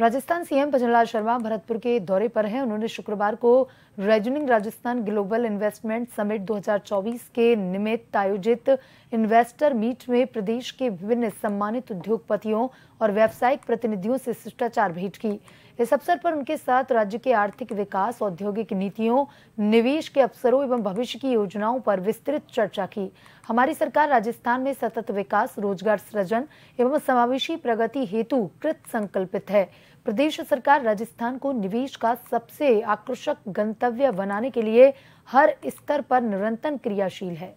Rajasthan CM Bhajanlal Sharma Bharatpur के दौरे पर हैं उन्होंने शुक्रवार को rising Rajasthan global investment summit 2024 के निमित्त आयोजित इन्वेस्टर मीट में प्रदेश के विभिन्न सम्मानित उद्योगपतियों और व्यावसायिक प्रतिनिधियों से शिष्टाचार भेंट की इस अवसर पर उनके साथ राज्य के आर्थिक विकास औद्योगिक नीतियों निवेश के अवसरों एवं भविष्य की योजनाओं पर विस्तृत चर्चा की हमारी सरकार राजस्थान में सतत विकास रोजगार सृजन एवं समावेशी प्रगति हेतु कृत संकल्पित है प्रदेश सरकार राजस्थान को निवेश का सबसे आकर्षक गंतव्य बनाने के लिए हर स्तर पर निरंतर क्रियाशील है